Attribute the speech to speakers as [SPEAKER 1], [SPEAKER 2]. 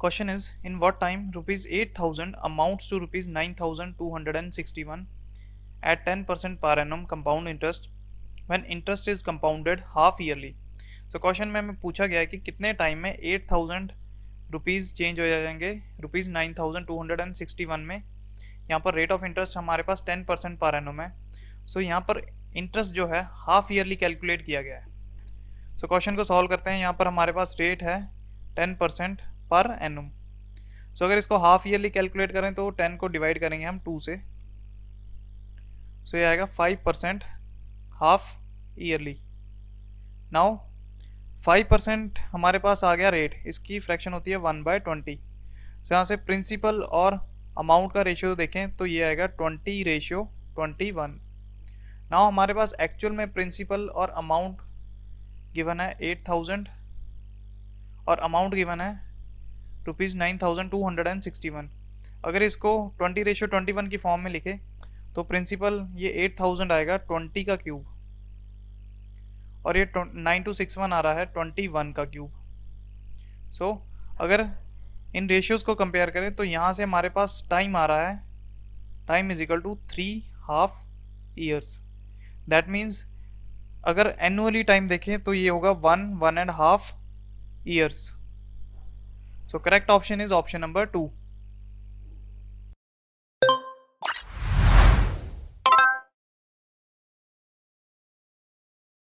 [SPEAKER 1] Question is in time rupees eight thousand two rupees nine thousand two hundred and sixty one at ten percent 10% an annum compound interest when interest is compounded half yearly so question में हमें पूछा गया है कि कितने time में eight thousand rupees change हो जाएंगे rupees nine thousand two hundred and sixty one में यहाँ पर रेट ऑफ इंटरेस्ट हमारे पास टेन परसेंट पर एनम है सो यहाँ पर इंटरेस्ट जो है हाफ ईयरली कैलकुलेट किया गया है सो क्वेश्चन को सॉल्व करते हैं यहाँ पर हमारे पास रेट है ten percent per annum so अगर इसको हाफ ईयरली कैलकुलेट करें तो टेन को डिवाइड करेंगे हम टू से सो so ये आएगा five percent half yearly now five percent हमारे पास आ गया रेट इसकी फ्रैक्शन होती है वन बाय ट्वेंटी सो यहाँ से प्रिंसिपल और अमाउंट का रेशियो देखें तो ये आएगा twenty ratio twenty one now हमारे पास एक्चुअल में प्रिंसिपल और अमाउंट गिवन है एट थाउजेंड और अमाउंट गिवन है rupees nine thousand two hundred and sixty one अगर इसको ट्वेंटी रेशियो ट्वेंटी वन की फॉर्म में लिखे तो प्रिंसिपल ये एट थाउजेंड आएगा ट्वेंटी का क्यूब और ये नाइन टू सिक्स वन आ रहा है ट्वेंटी वन का क्यूब सो so, अगर इन रेशियोज़ को कंपेयर करें तो यहाँ से हमारे पास टाइम आ रहा है time is equal to three half years that means अगर एनुअली टाइम देखें तो ये होगा one one and half years So correct option is option number 2.